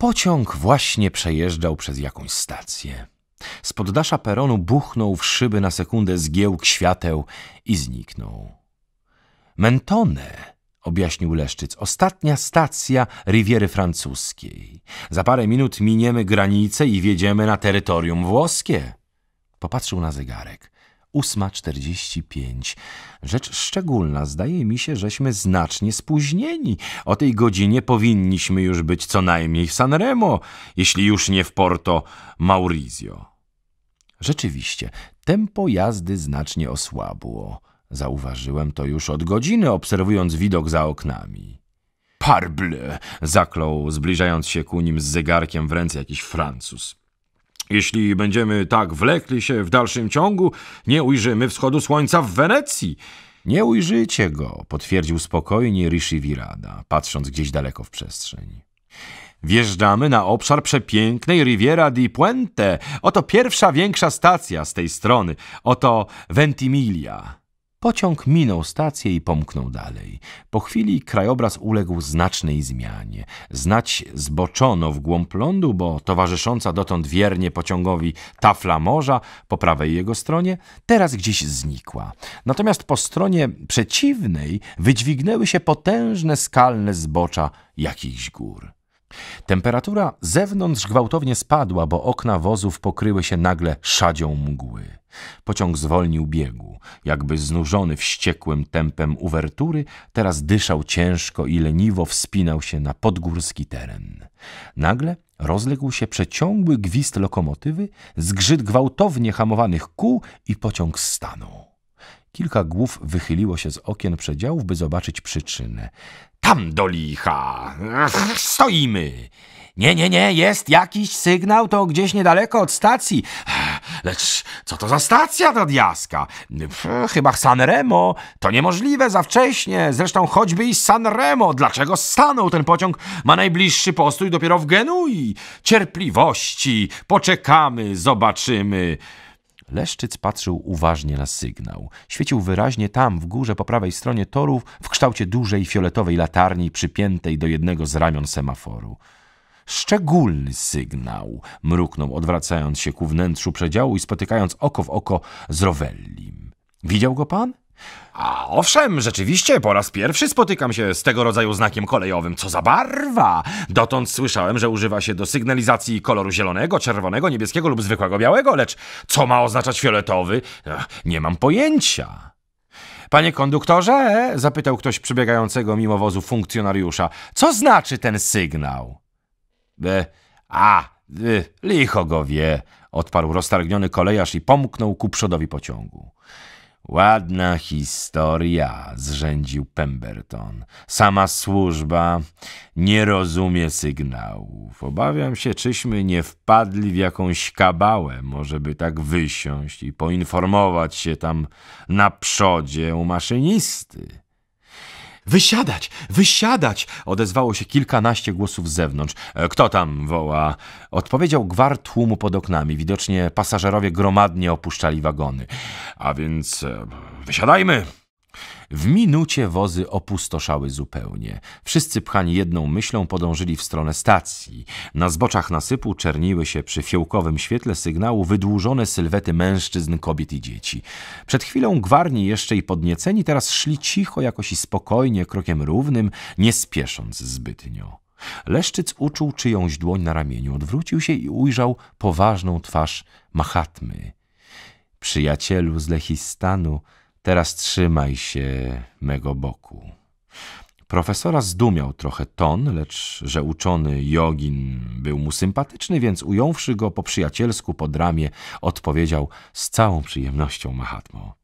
Pociąg właśnie przejeżdżał przez jakąś stację. Z poddasza peronu buchnął w szyby na sekundę zgiełk świateł i zniknął. Mentone, objaśnił Leszczyc, ostatnia stacja Riviery Francuskiej. Za parę minut miniemy granicę i wjedziemy na terytorium włoskie. Popatrzył na zegarek. 8.45. Rzecz szczególna, zdaje mi się, żeśmy znacznie spóźnieni. O tej godzinie powinniśmy już być co najmniej w Sanremo, jeśli już nie w Porto Maurizio. Rzeczywiście, tempo jazdy znacznie osłabło. Zauważyłem to już od godziny, obserwując widok za oknami. Parble! zaklął, zbliżając się ku nim z zegarkiem w ręce jakiś Francuz. Jeśli będziemy tak wlekli się w dalszym ciągu, nie ujrzymy wschodu słońca w Wenecji. Nie ujrzycie go, potwierdził spokojnie Rishi Virada, patrząc gdzieś daleko w przestrzeń. Wjeżdżamy na obszar przepięknej Riviera di Puente. Oto pierwsza większa stacja z tej strony. Oto Ventimiglia. Pociąg minął stację i pomknął dalej. Po chwili krajobraz uległ znacznej zmianie. Znać zboczono w głąb lądu, bo towarzysząca dotąd wiernie pociągowi tafla morza po prawej jego stronie teraz gdzieś znikła. Natomiast po stronie przeciwnej wydźwignęły się potężne skalne zbocza jakichś gór. Temperatura zewnątrz gwałtownie spadła, bo okna wozów pokryły się nagle szadzią mgły. Pociąg zwolnił biegu, jakby znużony wściekłym tempem uwertury, teraz dyszał ciężko i leniwo wspinał się na podgórski teren. Nagle rozległ się przeciągły gwizd lokomotywy, zgrzyt gwałtownie hamowanych kół i pociąg stanął. Kilka głów wychyliło się z okien przedziałów, by zobaczyć przyczynę. Tam do licha! stoimy! Nie, nie, nie, jest jakiś sygnał, to gdzieś niedaleko od stacji. Lecz co to za stacja ta diaska? Chyba Sanremo. To niemożliwe, za wcześnie. Zresztą choćby i Sanremo. Dlaczego stanął ten pociąg? Ma najbliższy postój dopiero w Genui. Cierpliwości. Poczekamy, zobaczymy. Leszczyc patrzył uważnie na sygnał. Świecił wyraźnie tam, w górze po prawej stronie torów, w kształcie dużej fioletowej latarni przypiętej do jednego z ramion semaforu. Szczególny sygnał, mruknął, odwracając się ku wnętrzu przedziału i spotykając oko w oko z Rowellim. Widział go pan? A owszem, rzeczywiście, po raz pierwszy spotykam się z tego rodzaju znakiem kolejowym. Co za barwa! Dotąd słyszałem, że używa się do sygnalizacji koloru zielonego, czerwonego, niebieskiego lub zwykłego białego, lecz co ma oznaczać fioletowy? Nie mam pojęcia. Panie konduktorze, zapytał ktoś przebiegającego mimo wozu funkcjonariusza, co znaczy ten sygnał? E, a, e, licho go wie, odparł roztargniony kolejarz i pomknął ku przodowi pociągu. Ładna historia, zrzędził Pemberton. Sama służba nie rozumie sygnałów. Obawiam się, czyśmy nie wpadli w jakąś kabałę, może by tak wysiąść i poinformować się tam na przodzie u maszynisty. Wysiadać! Wysiadać! odezwało się kilkanaście głosów z zewnątrz. E, kto tam woła? Odpowiedział gwar tłumu pod oknami. Widocznie pasażerowie gromadnie opuszczali wagony. A więc e, wysiadajmy! W minucie wozy opustoszały zupełnie. Wszyscy pchani jedną myślą podążyli w stronę stacji. Na zboczach nasypu czerniły się przy fiołkowym świetle sygnału wydłużone sylwety mężczyzn, kobiet i dzieci. Przed chwilą gwarni jeszcze i podnieceni teraz szli cicho jakoś i spokojnie, krokiem równym, nie spiesząc zbytnio. Leszczyc uczuł czyjąś dłoń na ramieniu, odwrócił się i ujrzał poważną twarz Mahatmy. Przyjacielu z Lechistanu, Teraz trzymaj się mego boku. Profesora zdumiał trochę ton, lecz że uczony jogin był mu sympatyczny, więc ująwszy go po przyjacielsku pod ramię, odpowiedział z całą przyjemnością Mahatmo.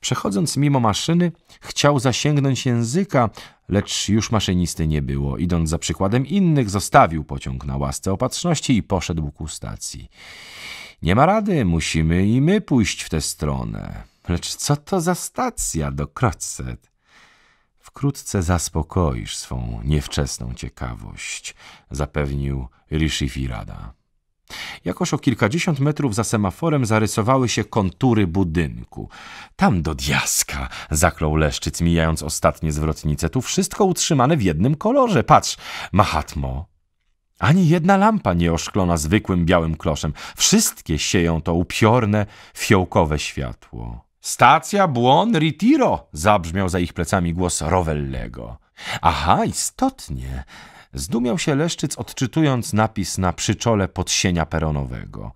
Przechodząc mimo maszyny, chciał zasięgnąć języka, lecz już maszynisty nie było. Idąc za przykładem innych, zostawił pociąg na łasce opatrzności i poszedł ku stacji. Nie ma rady, musimy i my pójść w tę stronę. Lecz co to za stacja do Wkrótce zaspokoisz swą niewczesną ciekawość, zapewnił Rishi Firada. Jakoż o kilkadziesiąt metrów za semaforem zarysowały się kontury budynku. Tam do diaska, zaklął Leszczyc, mijając ostatnie zwrotnice. Tu wszystko utrzymane w jednym kolorze. Patrz, Mahatmo. Ani jedna lampa nie oszklona zwykłym białym kloszem. Wszystkie sieją to upiorne, fiołkowe światło. Stacja Buon Ritiro! zabrzmiał za ich plecami głos Rowellego. Aha, istotnie! Zdumiał się Leszczyc, odczytując napis na przyczole podsienia peronowego.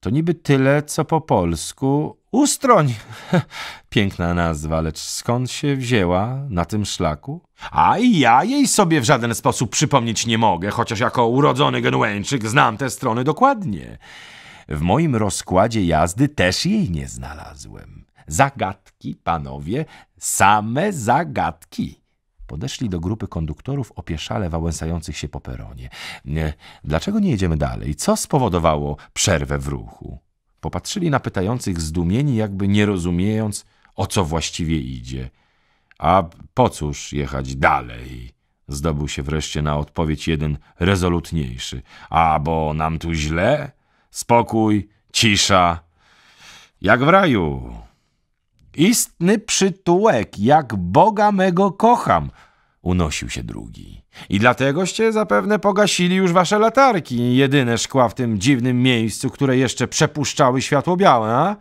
To niby tyle, co po polsku Ustroń! Piękna nazwa, lecz skąd się wzięła na tym szlaku? A i ja jej sobie w żaden sposób przypomnieć nie mogę, chociaż jako urodzony genueńczyk znam te strony dokładnie. W moim rozkładzie jazdy też jej nie znalazłem. Zagadki, panowie, same zagadki. Podeszli do grupy konduktorów opieszale wałęsających się po peronie. Dlaczego nie jedziemy dalej? Co spowodowało przerwę w ruchu? Popatrzyli na pytających zdumieni, jakby nie rozumiejąc, o co właściwie idzie. A po cóż jechać dalej? Zdobył się wreszcie na odpowiedź jeden rezolutniejszy. A bo nam tu źle? spokój, cisza. Jak w raju. Istny przytułek, jak Boga mego kocham, unosił się drugi. I dlategoście zapewne pogasili już wasze latarki, jedyne szkła w tym dziwnym miejscu, które jeszcze przepuszczały światło białe, a?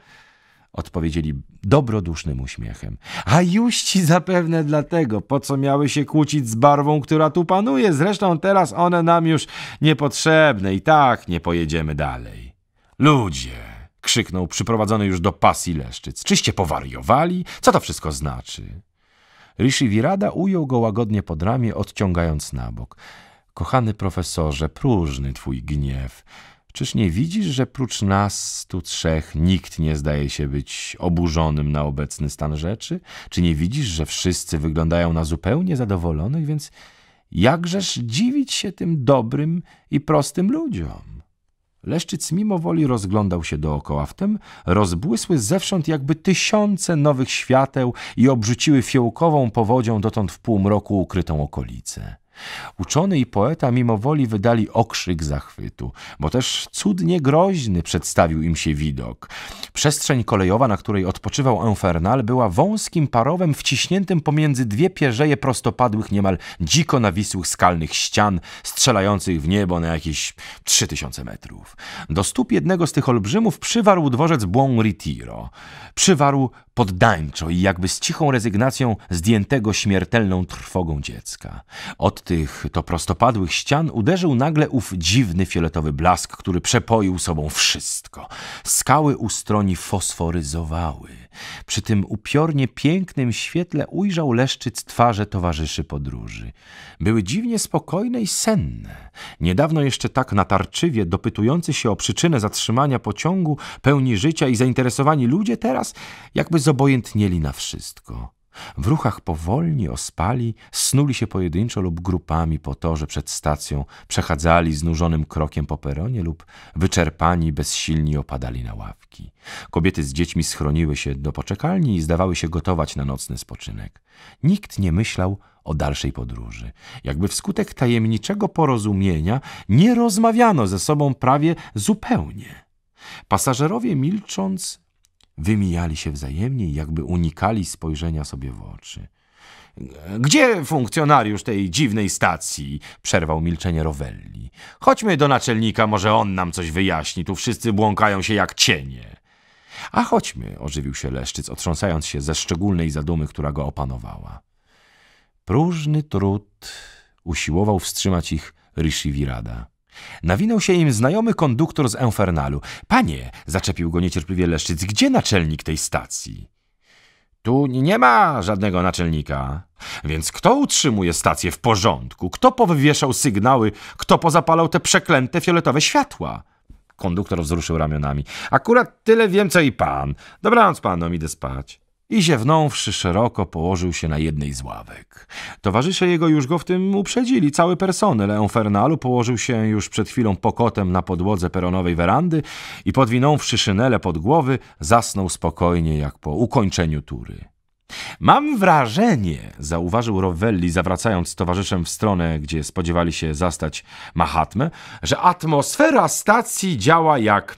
odpowiedzieli dobrodusznym uśmiechem. A juści zapewne dlatego, po co miały się kłócić z barwą, która tu panuje. Zresztą teraz one nam już niepotrzebne i tak nie pojedziemy dalej. Ludzie! krzyknął przyprowadzony już do pasji leszczyc. Czyście powariowali? Co to wszystko znaczy? Rishi Wirada ujął go łagodnie pod ramię, odciągając na bok. Kochany profesorze, próżny twój gniew. Czyż nie widzisz, że prócz nas tu trzech nikt nie zdaje się być oburzonym na obecny stan rzeczy? Czy nie widzisz, że wszyscy wyglądają na zupełnie zadowolonych, więc jakżeż dziwić się tym dobrym i prostym ludziom? Leszczyc mimowoli rozglądał się dookoła, wtem rozbłysły zewsząd jakby tysiące nowych świateł i obrzuciły fiołkową powodzią dotąd w półmroku ukrytą okolicę. Uczony i poeta mimo woli wydali okrzyk zachwytu, bo też cudnie groźny przedstawił im się widok. Przestrzeń kolejowa, na której odpoczywał Infernal, była wąskim parowem wciśniętym pomiędzy dwie pierzeje prostopadłych, niemal dziko nawisłych skalnych ścian, strzelających w niebo na jakieś trzy tysiące metrów. Do stóp jednego z tych olbrzymów przywarł dworzec Błon Ritiro. Przywarł poddańczo i jakby z cichą rezygnacją zdjętego śmiertelną trwogą dziecka. Od tych to prostopadłych ścian uderzył nagle ów dziwny fioletowy blask, który przepoił sobą wszystko. Skały u stroni fosforyzowały. Przy tym upiornie pięknym świetle ujrzał Leszczyc twarze towarzyszy podróży. Były dziwnie spokojne i senne. Niedawno jeszcze tak natarczywie dopytujący się o przyczynę zatrzymania pociągu, pełni życia i zainteresowani ludzie teraz jakby zobojętnieli na wszystko. W ruchach powolni, ospali, snuli się pojedynczo lub grupami po torze przed stacją, przechadzali znużonym krokiem po peronie lub wyczerpani, bezsilni opadali na ławki. Kobiety z dziećmi schroniły się do poczekalni i zdawały się gotować na nocny spoczynek. Nikt nie myślał o dalszej podróży. Jakby wskutek tajemniczego porozumienia nie rozmawiano ze sobą prawie zupełnie. Pasażerowie milcząc Wymijali się wzajemnie, jakby unikali spojrzenia sobie w oczy. Gdzie funkcjonariusz tej dziwnej stacji? przerwał milczenie Rovelli. Chodźmy do naczelnika, może on nam coś wyjaśni. Tu wszyscy błąkają się jak cienie. A chodźmy, ożywił się Leszczyc, otrząsając się ze szczególnej zadumy, która go opanowała. Próżny trud usiłował wstrzymać ich Rishivirada. Nawinął się im znajomy konduktor z Enfernalu. Panie, zaczepił go niecierpliwie Leszczyc, gdzie naczelnik tej stacji? Tu nie ma żadnego naczelnika. Więc kto utrzymuje stację w porządku? Kto powywieszał sygnały? Kto pozapalał te przeklęte fioletowe światła? Konduktor wzruszył ramionami. Akurat tyle wiem, co i pan. Dobranoc panom, idę spać i ziewnąwszy szeroko położył się na jednej z ławek. Towarzysze jego już go w tym uprzedzili. Cały personel Fernalu położył się już przed chwilą pokotem na podłodze peronowej werandy i podwinąwszy szynele pod głowy zasnął spokojnie jak po ukończeniu tury. Mam wrażenie, zauważył Rovelli, zawracając towarzyszem w stronę, gdzie spodziewali się zastać Mahatmę, że atmosfera stacji działa jak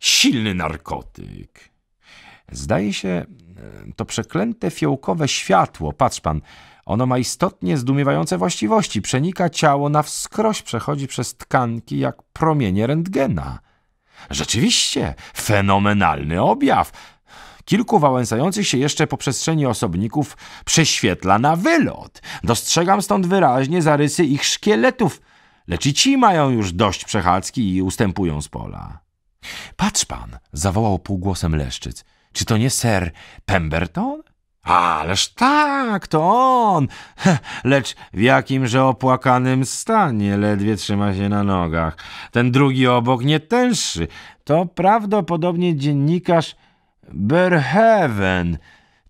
silny narkotyk. Zdaje się, to przeklęte fiołkowe światło, patrz pan, ono ma istotnie zdumiewające właściwości. Przenika ciało na wskroś, przechodzi przez tkanki jak promienie rentgena. Rzeczywiście, fenomenalny objaw. Kilku wałęsających się jeszcze po przestrzeni osobników prześwietla na wylot. Dostrzegam stąd wyraźnie zarysy ich szkieletów, lecz i ci mają już dość przechadzki i ustępują z pola. Patrz pan, zawołał półgłosem Leszczyc – czy to nie ser Pemberton? Ależ tak, to on! Lecz w jakimże opłakanym stanie ledwie trzyma się na nogach. Ten drugi obok nie tęższy. To prawdopodobnie dziennikarz Berheven.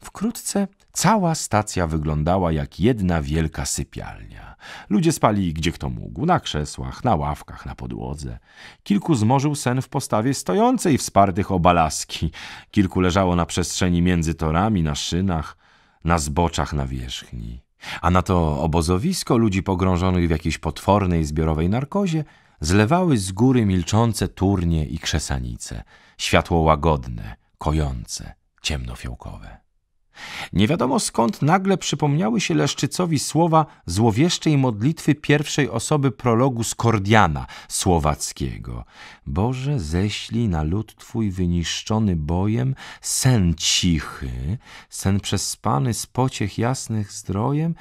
Wkrótce Cała stacja wyglądała jak jedna wielka sypialnia. Ludzie spali gdzie kto mógł, na krzesłach, na ławkach, na podłodze. Kilku zmorzył sen w postawie stojącej wspartych o balaski, kilku leżało na przestrzeni między torami, na szynach, na zboczach na wierzchni. A na to obozowisko ludzi pogrążonych w jakiejś potwornej zbiorowej narkozie zlewały z góry milczące turnie i krzesanice, światło łagodne, kojące, ciemnofiołkowe. Nie wiadomo skąd nagle przypomniały się Leszczycowi słowa złowieszczej modlitwy pierwszej osoby prologu Skordiana słowackiego. Boże, ześlij na lud Twój wyniszczony bojem sen cichy, sen przespany z pociech jasnych zdrojem,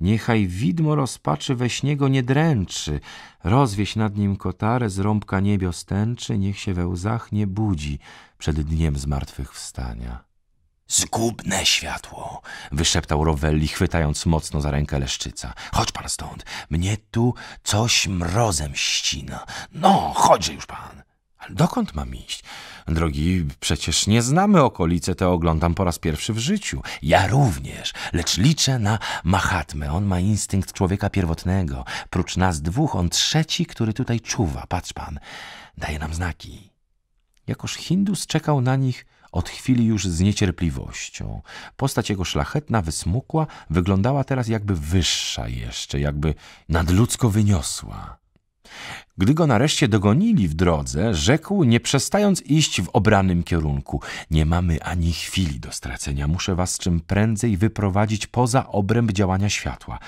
Niechaj widmo rozpaczy we śniego nie dręczy, rozwieś nad nim kotarę z rąbka niebios tęczy, niech się we łzach nie budzi przed dniem zmartwychwstania. Zgubne światło, wyszeptał Rowelli, chwytając mocno za rękę leszczyca. Chodź pan stąd, mnie tu coś mrozem ścina. No, chodźże już pan. Ale dokąd mam iść? Drogi, przecież nie znamy okolice, te oglądam po raz pierwszy w życiu. Ja również, lecz liczę na Mahatmę. On ma instynkt człowieka pierwotnego. Prócz nas dwóch, on trzeci, który tutaj czuwa. Patrz pan, daje nam znaki. Jakoż Hindus czekał na nich od chwili już z niecierpliwością. Postać jego szlachetna, wysmukła, wyglądała teraz jakby wyższa jeszcze, jakby nadludzko wyniosła. Gdy go nareszcie dogonili w drodze, rzekł, nie przestając iść w obranym kierunku: Nie mamy ani chwili do stracenia, muszę was czym prędzej wyprowadzić poza obręb działania światła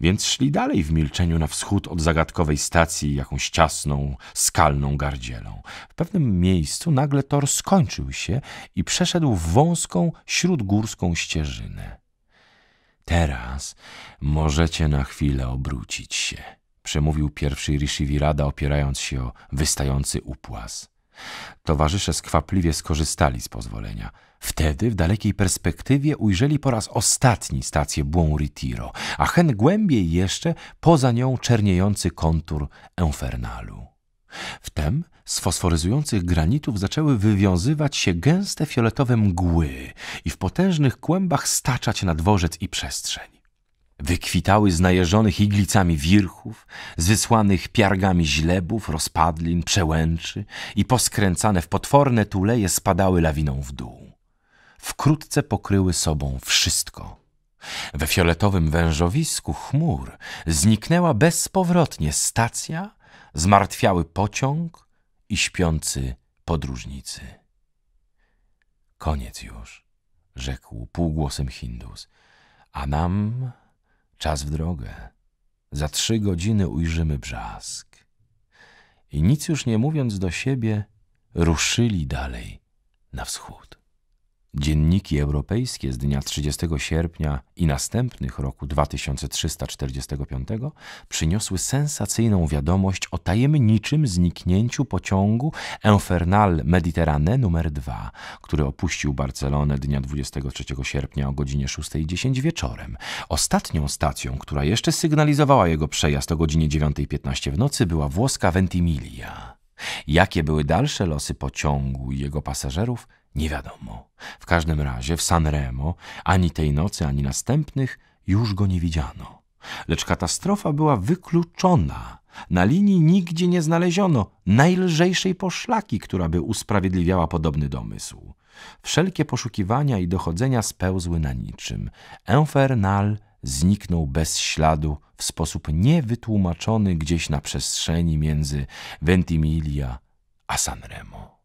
więc szli dalej w milczeniu na wschód od zagadkowej stacji jakąś ciasną, skalną gardzielą. W pewnym miejscu nagle tor skończył się i przeszedł w wąską, śródgórską ścieżynę. Teraz możecie na chwilę obrócić się, przemówił pierwszy Rishivirada opierając się o wystający upłaz. Towarzysze skwapliwie skorzystali z pozwolenia. Wtedy w dalekiej perspektywie ujrzeli po raz ostatni stację Buon Retiro, a hen głębiej jeszcze poza nią czerniejący kontur Enfernalu. Wtem z fosforyzujących granitów zaczęły wywiązywać się gęste fioletowe mgły i w potężnych kłębach staczać na dworzec i przestrzeń. Wykwitały z najeżonych iglicami wirchów, z wysłanych piargami źlebów, rozpadlin, przełęczy i poskręcane w potworne tuleje spadały lawiną w dół. Wkrótce pokryły sobą wszystko – we fioletowym wężowisku chmur zniknęła bezpowrotnie stacja, zmartwiały pociąg i śpiący podróżnicy. Koniec już, rzekł półgłosem Hindus, a nam Czas w drogę. Za trzy godziny ujrzymy brzask. I nic już nie mówiąc do siebie, ruszyli dalej na wschód. Dzienniki europejskie z dnia 30 sierpnia i następnych roku 2345 przyniosły sensacyjną wiadomość o tajemniczym zniknięciu pociągu Infernal Mediterrane nr 2, który opuścił Barcelonę dnia 23 sierpnia o godzinie 6.10 wieczorem. Ostatnią stacją, która jeszcze sygnalizowała jego przejazd o godzinie 9.15 w nocy była włoska Ventimiglia. Jakie były dalsze losy pociągu i jego pasażerów – nie wiadomo. W każdym razie w Sanremo ani tej nocy, ani następnych już go nie widziano. Lecz katastrofa była wykluczona. Na linii nigdzie nie znaleziono najlżejszej poszlaki, która by usprawiedliwiała podobny domysł. Wszelkie poszukiwania i dochodzenia spełzły na niczym. Infernal zniknął bez śladu w sposób niewytłumaczony gdzieś na przestrzeni między Ventimiglia a Sanremo.